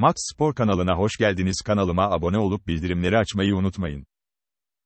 Max Spor kanalına hoş geldiniz. Kanalıma abone olup bildirimleri açmayı unutmayın.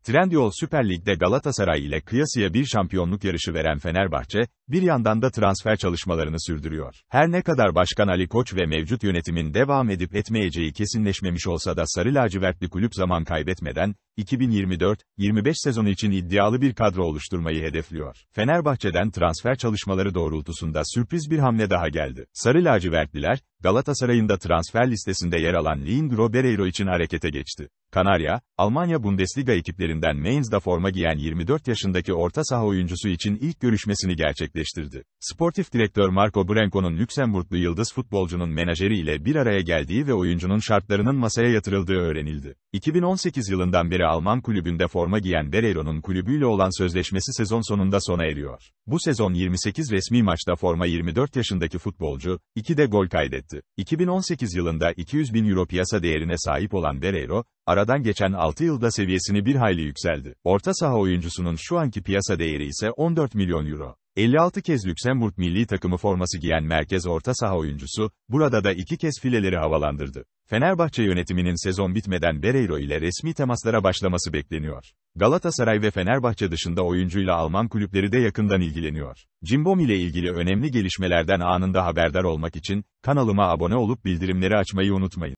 Trendyol Süper Lig'de Galatasaray ile kıyasıya bir şampiyonluk yarışı veren Fenerbahçe, bir yandan da transfer çalışmalarını sürdürüyor. Her ne kadar Başkan Ali Koç ve mevcut yönetimin devam edip etmeyeceği kesinleşmemiş olsa da Sarı Lacivertli kulüp zaman kaybetmeden, 2024-25 sezonu için iddialı bir kadro oluşturmayı hedefliyor. Fenerbahçe'den transfer çalışmaları doğrultusunda sürpriz bir hamle daha geldi. Sarı lacivertliler, Galatasaray'ın da transfer listesinde yer alan Lindro Bereiro için harekete geçti. Kanarya, Almanya Bundesliga ekiplerinden Mainz'da forma giyen 24 yaşındaki orta saha oyuncusu için ilk görüşmesini gerçekleştirdi. Sportif direktör Marco Branco'nun Lüksemburglu yıldız futbolcunun menajeri ile bir araya geldiği ve oyuncunun şartlarının masaya yatırıldığı öğrenildi. 2018 yılından beri Alman kulübünde forma giyen Berero'nun kulübüyle olan sözleşmesi sezon sonunda sona eriyor. Bu sezon 28 resmi maçta forma 24 yaşındaki futbolcu, 2 de gol kaydetti. 2018 yılında 200 bin euro piyasa değerine sahip olan Berero, aradan geçen 6 yılda seviyesini bir hayli yükseldi. Orta saha oyuncusunun şu anki piyasa değeri ise 14 milyon euro. 56 kez Lüksemburg milli takımı forması giyen merkez orta saha oyuncusu, burada da iki kez fileleri havalandırdı. Fenerbahçe yönetiminin sezon bitmeden Bereiro ile resmi temaslara başlaması bekleniyor. Galatasaray ve Fenerbahçe dışında oyuncuyla Alman kulüpleri de yakından ilgileniyor. Cimbom ile ilgili önemli gelişmelerden anında haberdar olmak için, kanalıma abone olup bildirimleri açmayı unutmayın.